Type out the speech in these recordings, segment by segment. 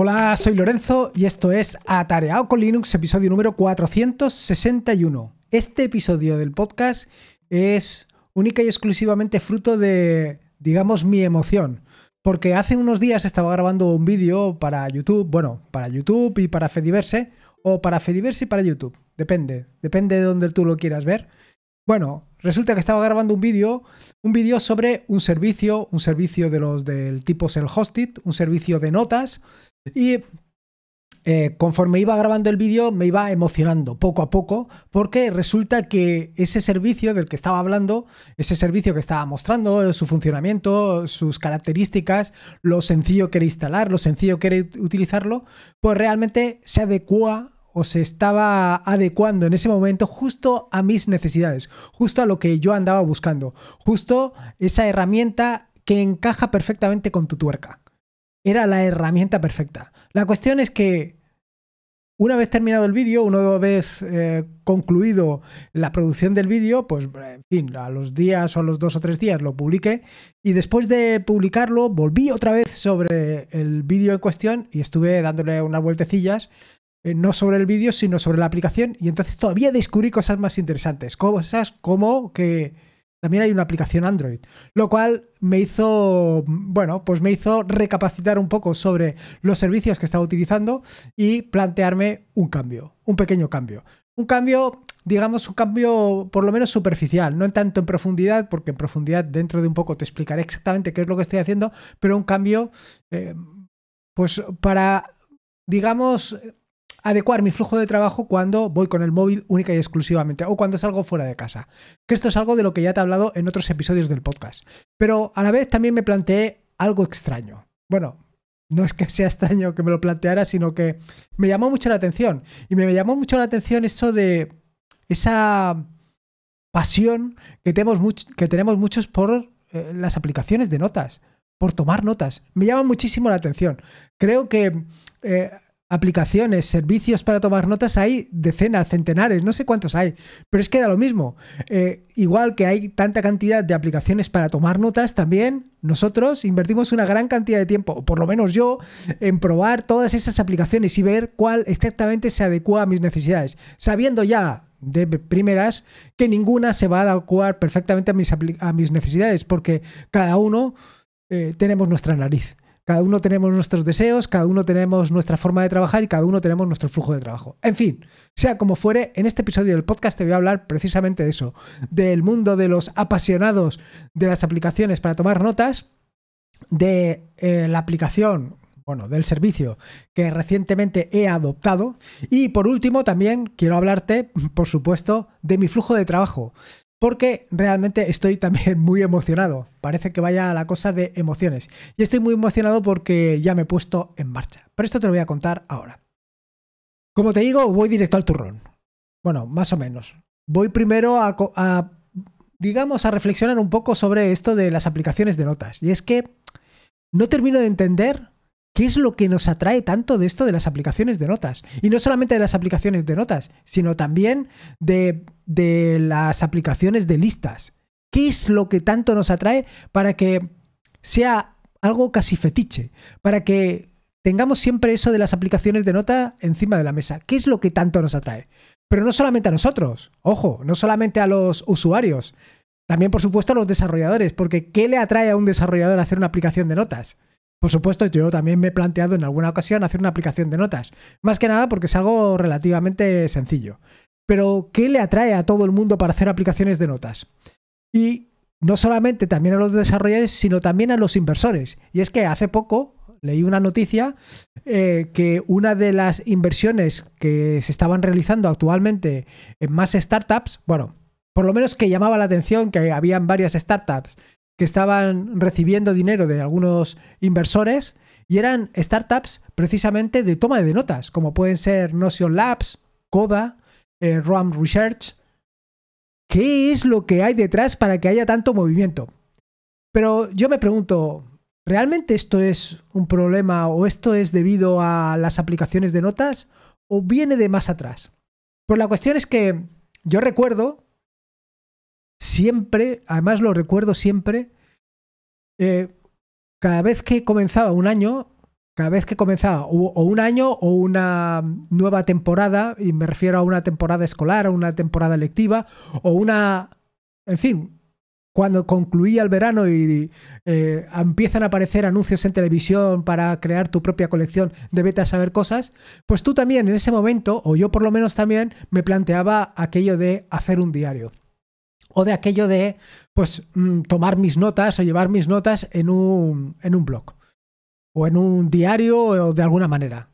Hola, soy Lorenzo y esto es Atareado con Linux, episodio número 461. Este episodio del podcast es única y exclusivamente fruto de, digamos, mi emoción. Porque hace unos días estaba grabando un vídeo para YouTube, bueno, para YouTube y para Fediverse, o para Fediverse y para YouTube, depende, depende de donde tú lo quieras ver. Bueno, resulta que estaba grabando un vídeo, un vídeo sobre un servicio, un servicio de los del tipo Self Hosted, un servicio de notas y eh, conforme iba grabando el vídeo me iba emocionando poco a poco porque resulta que ese servicio del que estaba hablando, ese servicio que estaba mostrando, su funcionamiento, sus características, lo sencillo que era instalar, lo sencillo que era utilizarlo, pues realmente se adecua se estaba adecuando en ese momento justo a mis necesidades, justo a lo que yo andaba buscando, justo esa herramienta que encaja perfectamente con tu tuerca. Era la herramienta perfecta. La cuestión es que una vez terminado el vídeo, una vez eh, concluido la producción del vídeo, pues en fin, a los días o a los dos o tres días lo publiqué y después de publicarlo volví otra vez sobre el vídeo en cuestión y estuve dándole unas vueltecillas eh, no sobre el vídeo, sino sobre la aplicación. Y entonces todavía descubrí cosas más interesantes, cosas como que también hay una aplicación Android, lo cual me hizo, bueno, pues me hizo recapacitar un poco sobre los servicios que estaba utilizando y plantearme un cambio, un pequeño cambio. Un cambio, digamos, un cambio por lo menos superficial, no en tanto en profundidad, porque en profundidad dentro de un poco te explicaré exactamente qué es lo que estoy haciendo, pero un cambio, eh, pues para, digamos, adecuar mi flujo de trabajo cuando voy con el móvil única y exclusivamente o cuando salgo fuera de casa. Que esto es algo de lo que ya te he hablado en otros episodios del podcast. Pero a la vez también me planteé algo extraño. Bueno, no es que sea extraño que me lo planteara, sino que me llamó mucho la atención. Y me llamó mucho la atención eso de esa pasión que tenemos, que tenemos muchos por eh, las aplicaciones de notas, por tomar notas. Me llama muchísimo la atención. Creo que eh, aplicaciones, servicios para tomar notas, hay decenas, centenares, no sé cuántos hay, pero es que da lo mismo. Eh, igual que hay tanta cantidad de aplicaciones para tomar notas, también nosotros invertimos una gran cantidad de tiempo, por lo menos yo, en probar todas esas aplicaciones y ver cuál exactamente se adecua a mis necesidades, sabiendo ya de primeras que ninguna se va a adecuar perfectamente a mis, necesidades, porque cada uno eh, tenemos nuestra nariz. Cada uno tenemos nuestros deseos, cada uno tenemos nuestra forma de trabajar y cada uno tenemos nuestro flujo de trabajo. En fin, sea como fuere, en este episodio del podcast te voy a hablar precisamente de eso, del mundo de los apasionados de las aplicaciones para tomar notas, de eh, la aplicación, bueno, del servicio que recientemente he adoptado. Y por último, también quiero hablarte, por supuesto, de mi flujo de trabajo porque realmente estoy también muy emocionado. Parece que vaya a la cosa de emociones. Y estoy muy emocionado porque ya me he puesto en marcha. Pero esto te lo voy a contar ahora. Como te digo, voy directo al turrón. Bueno, más o menos. Voy primero a digamos, a reflexionar un poco sobre esto de las aplicaciones de notas. Y es que no termino de entender ¿Qué es lo que nos atrae tanto de esto de las aplicaciones de notas? Y no solamente de las aplicaciones de notas, sino también de, las aplicaciones de listas. ¿Qué es lo que tanto nos atrae para que sea algo casi fetiche? Para que tengamos siempre eso de las aplicaciones de nota encima de la mesa. ¿Qué es lo que tanto nos atrae? Pero no solamente a nosotros, ojo, no solamente a los usuarios, también por supuesto a los desarrolladores, porque ¿qué le atrae a un desarrollador hacer una aplicación de notas? Por supuesto, yo también me he planteado en alguna ocasión hacer una aplicación de notas, más que nada porque es algo relativamente sencillo. Pero, ¿qué le atrae a todo el mundo para hacer aplicaciones de notas? Y no solamente también a los desarrolladores, sino también a los inversores. Y es que hace poco leí una noticia eh, que una de las inversiones que se estaban realizando actualmente en más startups, bueno, por lo menos que llamaba la atención que habían varias startups que estaban recibiendo dinero de algunos inversores y eran startups precisamente de toma de notas, como pueden ser Notion Labs, Coda, eh, RAM Research. ¿Qué es lo que hay detrás para que haya tanto movimiento? Pero yo me pregunto, ¿realmente esto es un problema o esto es debido a las aplicaciones de notas o viene de más atrás? Pues la cuestión es que yo recuerdo siempre, además lo recuerdo siempre, eh, cada vez que comenzaba un año, cada vez que comenzaba o, un año o una nueva temporada, y me refiero a una temporada escolar, o una temporada lectiva, o una, en fin, cuando concluía el verano y eh, empiezan a aparecer anuncios en televisión para crear tu propia colección de a saber cosas, pues tú también en ese momento, o yo por lo menos también, me planteaba aquello de hacer un diario o de aquello de pues mm, tomar mis notas o llevar mis notas en un, en un blog o en un diario o de alguna manera.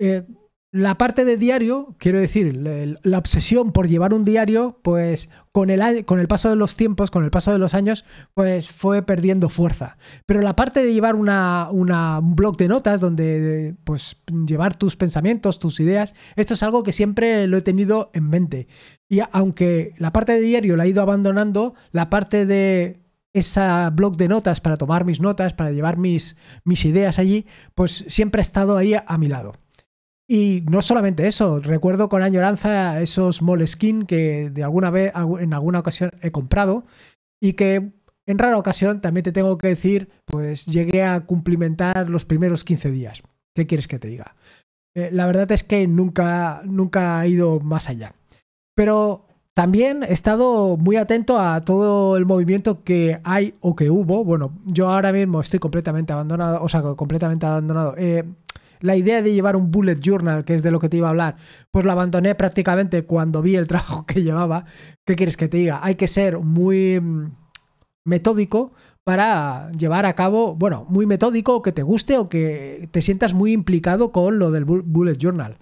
Eh, la parte de diario, quiero decir, la obsesión por llevar un diario, pues con el, con el paso de los tiempos, con el paso de los años, pues fue perdiendo fuerza. Pero la parte de llevar un blog de notas donde pues llevar tus pensamientos, tus ideas, esto es algo que siempre lo he tenido en mente. Y aunque la parte de diario la he ido abandonando, la parte de esa blog de notas para tomar mis notas, para llevar mis, mis ideas allí, pues siempre ha estado ahí a mi lado. Y no solamente eso, recuerdo con añoranza esos Moleskin que de alguna vez, en alguna ocasión he comprado y que en rara ocasión también te tengo que decir, pues llegué a cumplimentar los primeros 15 días. ¿Qué quieres que te diga? Eh, la verdad es que nunca, nunca he ido más allá. Pero también he estado muy atento a todo el movimiento que hay o que hubo. Bueno, yo ahora mismo estoy completamente abandonado, o sea, completamente abandonado. Eh, la idea de llevar un bullet journal, que es de lo que te iba a hablar, pues la abandoné prácticamente cuando vi el trabajo que llevaba. ¿Qué quieres que te diga? Hay que ser muy mm, metódico para llevar a cabo, bueno, muy metódico, que te guste o que te sientas muy implicado con lo del bullet journal.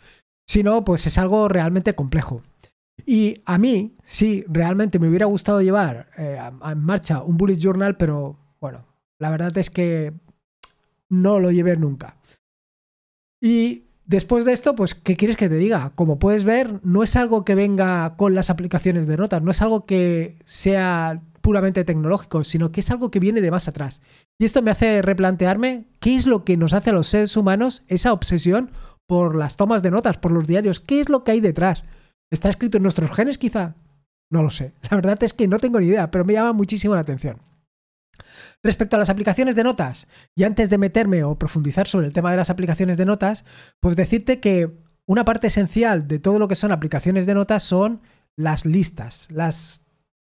Si no, pues es algo realmente complejo. Y a mí, sí, realmente me hubiera gustado llevar eh, en marcha un bullet journal, pero bueno, la verdad es que no lo llevé nunca. Y después de esto, pues, ¿qué quieres que te diga? Como puedes ver, no es algo que venga con las aplicaciones de notas, no es algo que sea puramente tecnológico, sino que es algo que viene de más atrás. Y esto me hace replantearme qué es lo que nos hace a los seres humanos esa obsesión por las tomas de notas, por los diarios, qué es lo que hay detrás. ¿Está escrito en nuestros genes quizá? No lo sé. La verdad es que no tengo ni idea, pero me llama muchísimo la atención. Respecto a las aplicaciones de notas, y antes de meterme o profundizar sobre el tema de las aplicaciones de notas, pues decirte que una parte esencial de todo lo que son aplicaciones de notas son las listas, las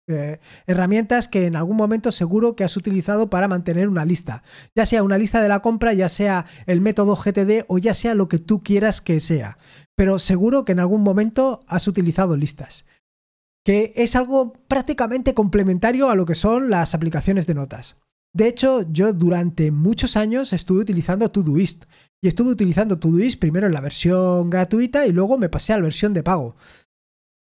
eh, herramientas que en algún momento seguro que has utilizado para mantener una lista, ya sea una lista de la compra, ya sea el método GTD o ya sea lo que tú quieras que sea, pero seguro que en algún momento has utilizado listas que es algo prácticamente complementario a lo que son las aplicaciones de notas. De hecho, yo durante muchos años estuve utilizando Todoist. Y estuve utilizando Todoist primero en la versión gratuita y luego me pasé a la versión de pago.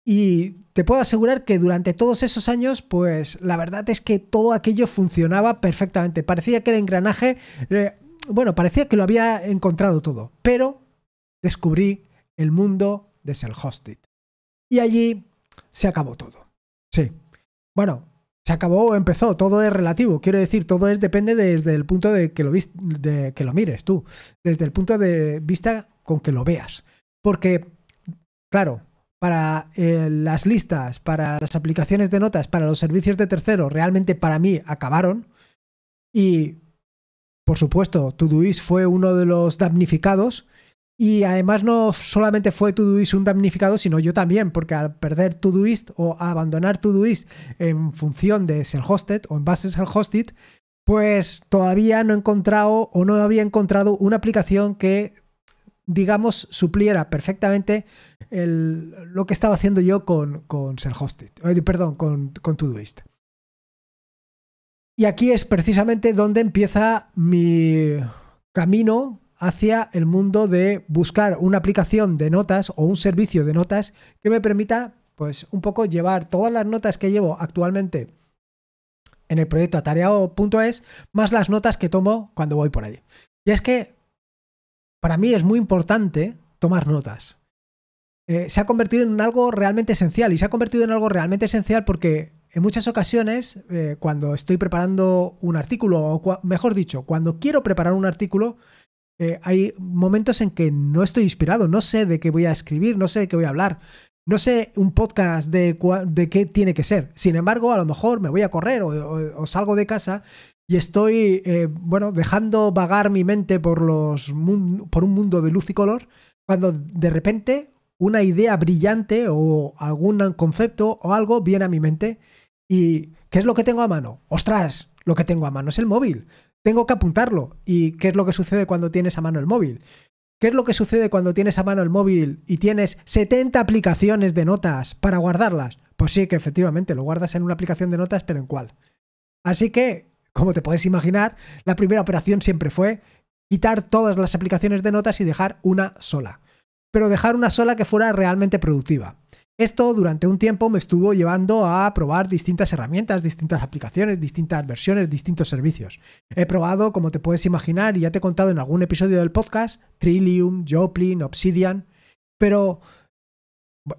Y te puedo asegurar que durante todos esos años, pues la verdad es que todo aquello funcionaba perfectamente. Parecía que el engranaje, eh, bueno, parecía que lo había encontrado todo. Pero descubrí el mundo de Self-Hosted. Y allí se acabó todo. Sí. Bueno, se acabó o empezó, todo es relativo. Quiero decir, todo es depende desde el punto de que lo, que lo mires tú, desde el punto de vista con que lo veas. Porque, claro, para eh, las listas, para las aplicaciones de notas, para los servicios de terceros, realmente para mí acabaron. Y, por supuesto, Todoist fue uno de los damnificados y además no solamente fue Todoist un damnificado, sino yo también, porque al perder Todoist o abandonar Todoist en función de ser hosted o en base ser hosted pues todavía no he encontrado o no había encontrado una aplicación que, digamos, supliera perfectamente lo que estaba haciendo yo con, con hosted eh, perdón, con, con Todoist. Y aquí es precisamente donde empieza mi camino hacia el mundo de buscar una aplicación de notas o un servicio de notas que me permita pues un poco llevar todas las notas que llevo actualmente en el proyecto atareado.es más las notas que tomo cuando voy por allí. Y es que para mí es muy importante tomar notas. Eh, se ha convertido en algo realmente esencial y se ha convertido en algo realmente esencial porque en muchas ocasiones eh, cuando estoy preparando un artículo o mejor dicho, cuando quiero preparar un artículo, eh, hay momentos en que no estoy inspirado, no sé de qué voy a escribir, no sé de qué voy a hablar, no sé un podcast de, de qué tiene que ser. Sin embargo, a lo mejor me voy a correr o, salgo de casa y estoy, eh, bueno, dejando vagar mi mente por, los por un mundo de luz y color, cuando de repente una idea brillante o algún concepto o algo viene a mi mente. ¿Y qué es lo que tengo a mano? ¡Ostras! Lo que tengo a mano es el móvil tengo que apuntarlo. ¿Y qué es lo que sucede cuando tienes a mano el móvil? ¿Qué es lo que sucede cuando tienes a mano el móvil y tienes 70 aplicaciones de notas para guardarlas? Pues sí, que efectivamente lo guardas en una aplicación de notas, pero ¿en cuál? Así que, como te puedes imaginar, la primera operación siempre fue quitar todas las aplicaciones de notas y dejar una sola. Pero dejar una sola que fuera realmente productiva. Esto durante un tiempo me estuvo llevando a probar distintas herramientas, distintas aplicaciones, distintas versiones, distintos servicios. He probado, como te puedes imaginar, y ya te he contado en algún episodio del podcast, Trillium, Joplin, Obsidian, pero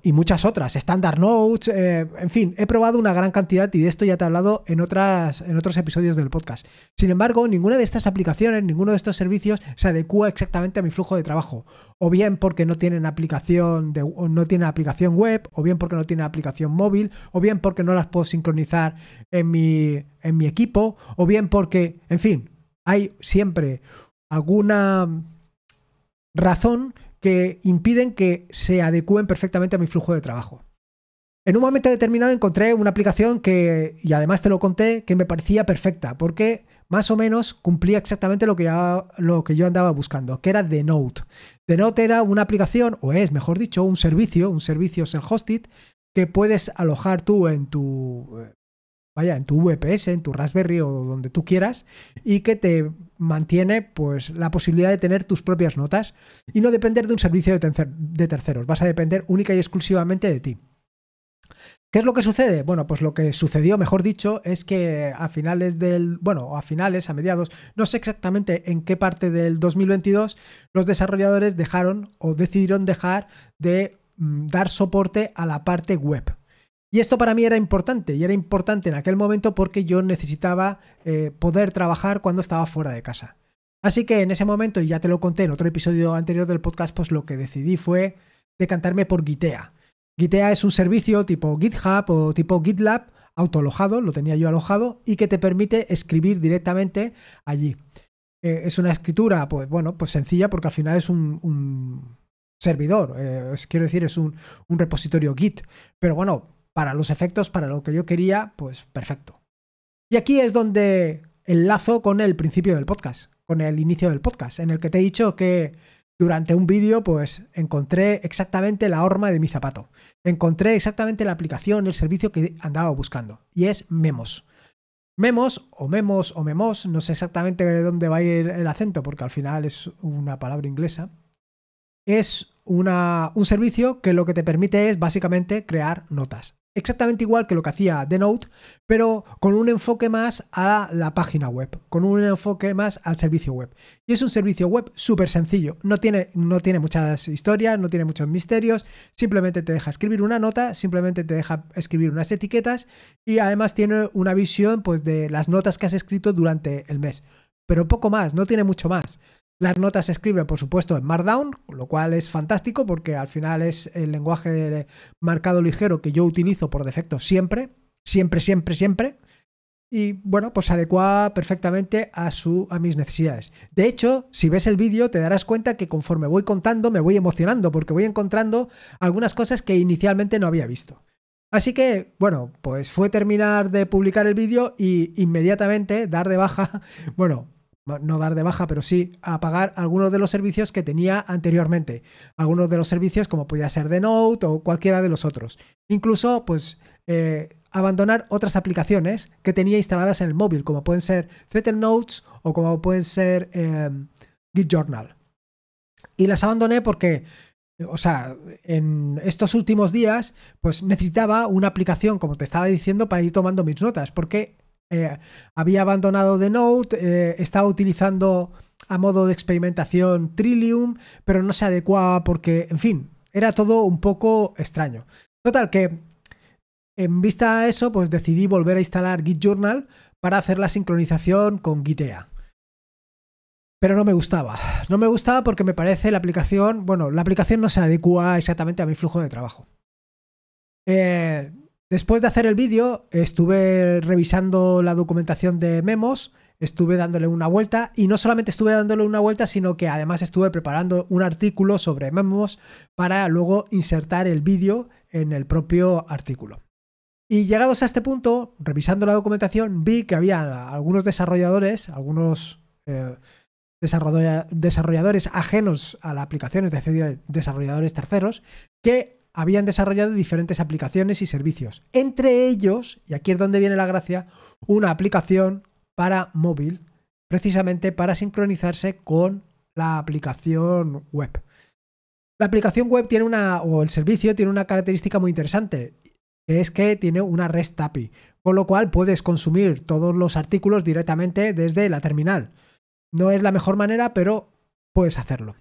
y muchas otras, Standard Notes, eh, en fin, he probado una gran cantidad y de esto ya te he hablado en, otras, en otros episodios del podcast. Sin embargo, ninguna de estas aplicaciones, ninguno de estos servicios se adecua exactamente a mi flujo de trabajo, o bien porque no tienen aplicación de, no tienen aplicación web, o bien porque no tienen aplicación móvil, o bien porque no las puedo sincronizar en mi, en mi equipo, o bien porque, en fin, hay siempre alguna razón que impiden que se adecúen perfectamente a mi flujo de trabajo. En un momento determinado encontré una aplicación que, y además te lo conté, que me parecía perfecta, porque más o menos cumplía exactamente lo que, lo que yo andaba buscando, que era The Note. The Note era una aplicación, o es, mejor dicho, un servicio, un servicio self-hosted, que puedes alojar tú en tu vaya, en tu VPS, en tu Raspberry o donde tú quieras, y que te mantiene pues la posibilidad de tener tus propias notas y no depender de un servicio de, terceros, vas a depender única y exclusivamente de ti. ¿Qué es lo que sucede? Bueno, pues lo que sucedió, mejor dicho, es que a finales del, bueno, a finales, a mediados, no sé exactamente en qué parte del 2022, los desarrolladores dejaron o decidieron dejar de mm, dar soporte a la parte web. Y esto para mí era importante, y era importante en aquel momento porque yo necesitaba eh, poder trabajar cuando estaba fuera de casa. Así que en ese momento, y ya te lo conté en otro episodio anterior del podcast, pues lo que decidí fue decantarme por Gitea. Gitea es un servicio tipo GitHub o tipo GitLab autoalojado, lo tenía yo alojado, y que te permite escribir directamente allí. Eh, es una escritura, pues bueno, pues sencilla porque al final es un, servidor, eh, quiero decir, es un, un repositorio Git. Pero bueno, para los efectos, para lo que yo quería, pues perfecto. Y aquí es donde enlazo con el principio del podcast, con el inicio del podcast, en el que te he dicho que durante un vídeo pues encontré exactamente la horma de mi zapato. Encontré exactamente la aplicación, el servicio que andaba buscando, y es Memos. Memos o Memos o Memos, no sé exactamente de dónde va a ir el acento porque al final es una palabra inglesa. Es un servicio que lo que te permite es básicamente crear notas exactamente igual que lo que hacía The Note, pero con un enfoque más a la página web, con un enfoque más al servicio web. Y es un servicio web súper sencillo, no tiene, no tiene muchas historias, no tiene muchos misterios, simplemente te deja escribir una nota, simplemente te deja escribir unas etiquetas y además tiene una visión pues, de las notas que has escrito durante el mes. Pero poco más, no tiene mucho más. Las notas se escriben, por supuesto, en Markdown, lo cual es fantástico porque al final es el lenguaje de marcado ligero que yo utilizo por defecto siempre, siempre, siempre, siempre. Y bueno, pues se adecua perfectamente a, su, a mis necesidades. De hecho, si ves el vídeo te darás cuenta que conforme voy contando me voy emocionando porque voy encontrando algunas cosas que inicialmente no había visto. Así que, bueno, pues fue terminar de publicar el vídeo y inmediatamente dar de baja, bueno, no dar de baja, pero sí apagar algunos de los servicios que tenía anteriormente. Algunos de los servicios como podía ser The Note o cualquiera de los otros. Incluso, pues, eh, abandonar otras aplicaciones que tenía instaladas en el móvil, como pueden ser Threaten Notes o como pueden ser em, Git Journal. Y las abandoné porque o sea, en estos últimos días, pues necesitaba una aplicación, como te estaba diciendo, para ir tomando mis notas, porque eh, había abandonado The Note, eh, estaba utilizando a modo de experimentación Trillium, pero no se adecuaba porque, en fin, era todo un poco extraño. Total que, en vista a eso, pues decidí volver a instalar Git Journal para hacer la sincronización con Gitea. Pero no me gustaba. No me gustaba porque me parece la aplicación, bueno, la aplicación no se adecua exactamente a mi flujo de trabajo. Eh, Después de hacer el vídeo, estuve revisando la documentación de Memos, estuve dándole una vuelta y no solamente estuve dándole una vuelta, sino que además estuve preparando un artículo sobre Memos para luego insertar el vídeo en el propio artículo. Y llegados a este punto, revisando la documentación, vi que había algunos desarrolladores, algunos eh, desarrolladores ajenos a las aplicaciones, es decir, desarrolladores terceros, que habían desarrollado diferentes aplicaciones y servicios. Entre ellos, y aquí es donde viene la gracia, una aplicación para móvil, precisamente para sincronizarse con la aplicación web. La aplicación web tiene una, o el servicio tiene una característica muy interesante, que es que tiene una REST API, con lo cual puedes consumir todos los artículos directamente desde la terminal. No es la mejor manera, pero puedes hacerlo.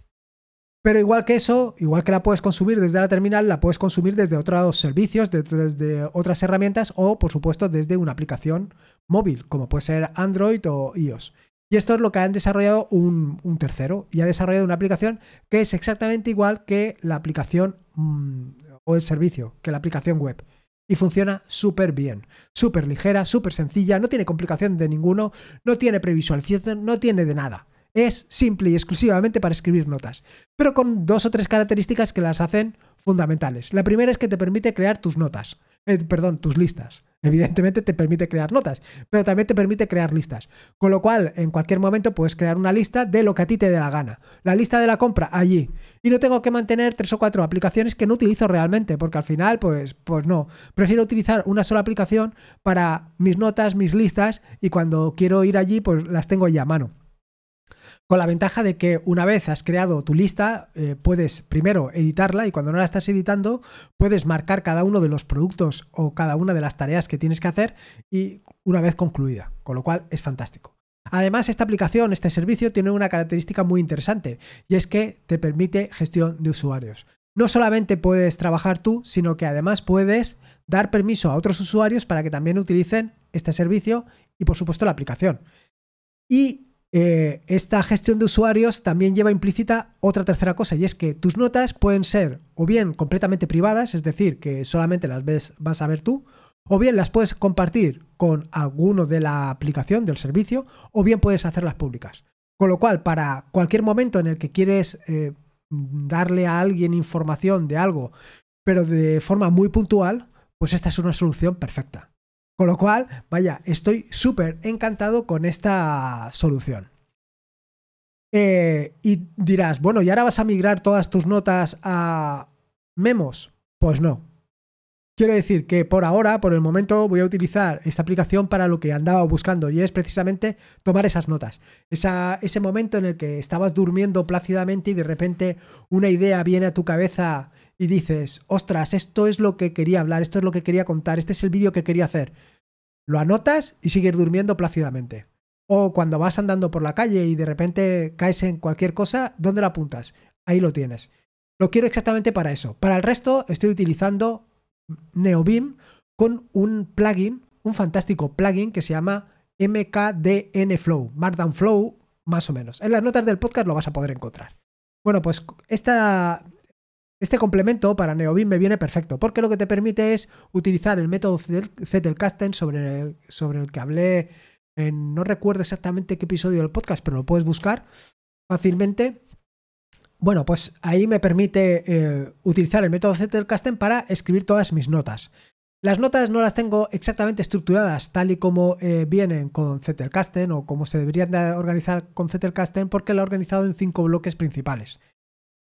Pero igual que eso, igual que la puedes consumir desde la terminal, la puedes consumir desde otros servicios, desde otras herramientas o, por supuesto, desde una aplicación móvil, como puede ser Android o iOS. Y esto es lo que han desarrollado un, tercero y ha desarrollado una aplicación que es exactamente igual que la aplicación mm, o el servicio, que la aplicación web y funciona súper bien. Súper ligera, súper sencilla, no tiene complicación de ninguno, no tiene previsualización, no tiene de nada es simple y exclusivamente para escribir notas, pero con dos o tres características que las hacen fundamentales. La primera es que te permite crear tus notas, eh, perdón, tus listas. Evidentemente te permite crear notas, pero también te permite crear listas. Con lo cual, en cualquier momento puedes crear una lista de lo que a ti te dé la gana. La lista de la compra allí. Y no tengo que mantener tres o cuatro aplicaciones que no utilizo realmente, porque al final, pues, pues no. Prefiero utilizar una sola aplicación para mis notas, mis listas, y cuando quiero ir allí, pues las tengo ya a mano. Con la ventaja de que una vez has creado tu lista, eh, puedes primero editarla y cuando no la estás editando, puedes marcar cada uno de los productos o cada una de las tareas que tienes que hacer y una vez concluida, con lo cual es fantástico. Además, esta aplicación, este servicio, tiene una característica muy interesante y es que te permite gestión de usuarios. No solamente puedes trabajar tú, sino que además puedes dar permiso a otros usuarios para que también utilicen este servicio y por supuesto la aplicación. Y eh, esta gestión de usuarios también lleva implícita otra tercera cosa, y es que tus notas pueden ser o bien completamente privadas, es decir, que solamente las ves, vas a ver tú, o bien las puedes compartir con alguno de la aplicación, del servicio, o bien puedes hacerlas públicas. Con lo cual, para cualquier momento en el que quieres eh, darle a alguien información de algo, pero de forma muy puntual, pues esta es una solución perfecta. Con lo cual, vaya, estoy súper encantado con esta solución. Eh, y dirás, bueno, ¿y ahora vas a migrar todas tus notas a memos? Pues no. Quiero decir que por ahora, por el momento, voy a utilizar esta aplicación para lo que andaba buscando y es precisamente tomar esas notas. ese momento en el que estabas durmiendo plácidamente y de repente una idea viene a tu cabeza y dices, ostras, esto es lo que quería hablar, esto es lo que quería contar, este es el vídeo que quería hacer. Lo anotas y sigues durmiendo plácidamente. O cuando vas andando por la calle y de repente caes en cualquier cosa, ¿dónde lo apuntas? Ahí lo tienes. Lo quiero exactamente para eso. Para el resto estoy utilizando NeoBeam con un plugin, un fantástico plugin que se llama MKDN Flow, Markdown Flow, más o menos. En las notas del podcast lo vas a poder encontrar. Bueno, pues esta este complemento para NeoBIM me viene perfecto, porque lo que te permite es utilizar el método Zettelkasten sobre, el, sobre el que hablé en, no recuerdo exactamente qué episodio del podcast, pero lo puedes buscar fácilmente. Bueno, pues ahí me permite eh, utilizar el método Zettelkasten para escribir todas mis notas. Las notas no las tengo exactamente estructuradas tal y como eh, vienen con Zettelkasten o como se deberían organizar con Zettelkasten porque lo he organizado en cinco bloques principales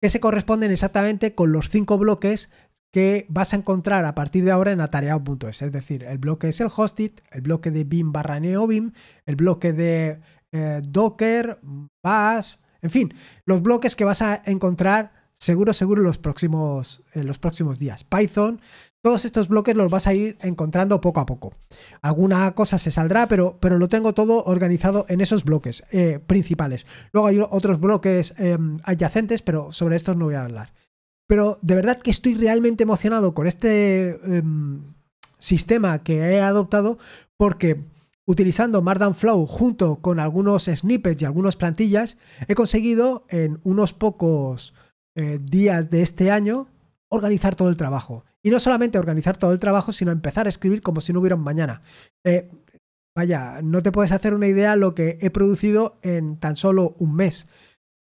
que se corresponden exactamente con los cinco bloques que vas a encontrar a partir de ahora en atareado.es. Es decir, el bloque es el Hosted, el bloque de BIM barra NeoBIM, el bloque de eh, Docker, Bash, en fin, los bloques que vas a encontrar seguro, seguro los próximos, en los próximos días. Python, todos estos bloques los vas a ir encontrando poco a poco. Alguna cosa se saldrá, pero, pero lo tengo todo organizado en esos bloques eh, principales. Luego hay otros bloques em, adyacentes, pero sobre estos no voy a hablar. Pero de verdad que estoy realmente emocionado con este em, sistema que he adoptado porque utilizando Markdown Flow junto con algunos snippets y algunas plantillas, he conseguido en unos pocos eh, días de este año organizar todo el trabajo. Y no solamente organizar todo el trabajo, sino empezar a escribir como si no hubiera un mañana. Eh, vaya, no te puedes hacer una idea lo que he producido en tan solo un mes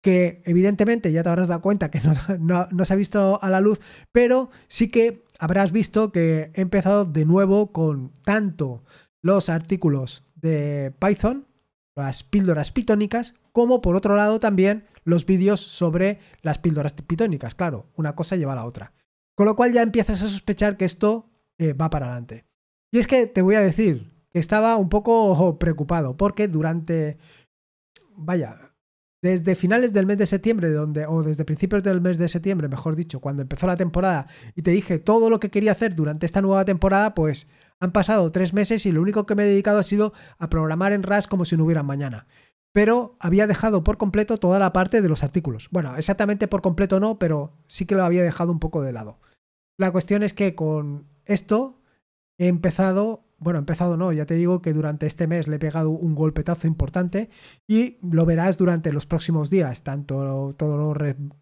que evidentemente ya te habrás dado cuenta que no, no, se ha visto a la luz, pero sí que habrás visto que he empezado de nuevo con tanto los artículos de Python, las píldoras pitónicas, como por otro lado también los vídeos sobre las píldoras pitónicas. Claro, una cosa lleva a la otra. Con lo cual ya empiezas a sospechar que esto eh, va para adelante. Y es que te voy a decir que estaba un poco preocupado porque durante, vaya, desde finales del mes de septiembre, donde, o desde principios del mes de septiembre, mejor dicho, cuando empezó la temporada y te dije todo lo que quería hacer durante esta nueva temporada, pues han pasado tres meses y lo único que me he dedicado ha sido a programar en RAS como si no hubiera mañana pero había dejado por completo toda la parte de los artículos. Bueno, exactamente por completo no, pero sí que lo había dejado un poco de lado. La cuestión es que con esto he empezado, bueno, he empezado no, ya te digo que durante este mes le he pegado un golpetazo importante y lo verás durante los próximos días, tanto todo lo,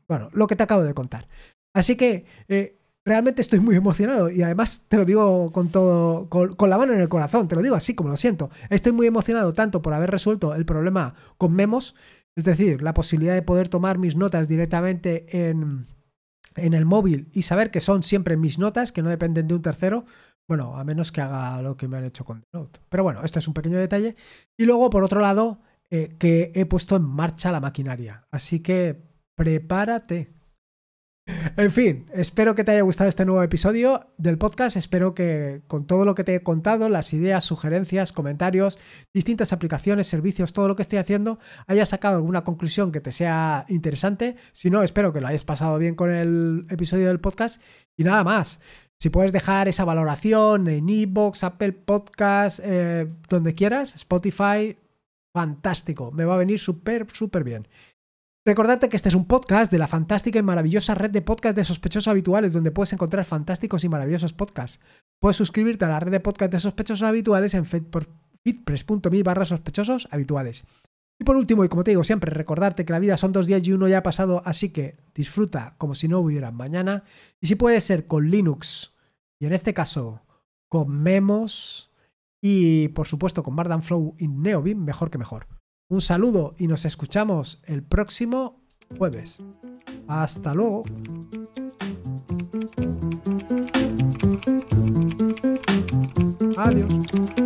bueno, lo que te acabo de contar. Así que eh, realmente estoy muy emocionado y además te lo digo con todo, con, la mano en el corazón, te lo digo así como lo siento. Estoy muy emocionado tanto por haber resuelto el problema con memos, es decir, la posibilidad de poder tomar mis notas directamente en, en el móvil y saber que son siempre mis notas, que no dependen de un tercero. Bueno, a menos que haga lo que me han hecho con The Note. Pero bueno, esto es un pequeño detalle. Y luego, por otro lado, eh, que he puesto en marcha la maquinaria. Así que prepárate. En fin, espero que te haya gustado este nuevo episodio del podcast. Espero que con todo lo que te he contado, las ideas, sugerencias, comentarios, distintas aplicaciones, servicios, todo lo que estoy haciendo, hayas sacado alguna conclusión que te sea interesante. Si no, espero que lo hayas pasado bien con el episodio del podcast. Y nada más. Si puedes dejar esa valoración en iBox, Apple Podcast, eh, donde quieras, Spotify, fantástico. Me va a venir súper, súper bien. Recordarte que este es un podcast de la fantástica y maravillosa red de podcasts de sospechosos habituales, donde puedes encontrar fantásticos y maravillosos podcasts. Puedes suscribirte a la red de podcasts de sospechosos habituales en fitpress.me barra sospechosos habituales. Y por último, y como te digo siempre, recordarte que la vida son dos días y uno ya ha pasado, así que disfruta como si no hubiera mañana. Y si puede ser con Linux, y en este caso con Memos, y por supuesto con bardan Flow y Neobim, mejor que mejor. Un saludo y nos escuchamos el próximo jueves. Hasta luego. Adiós.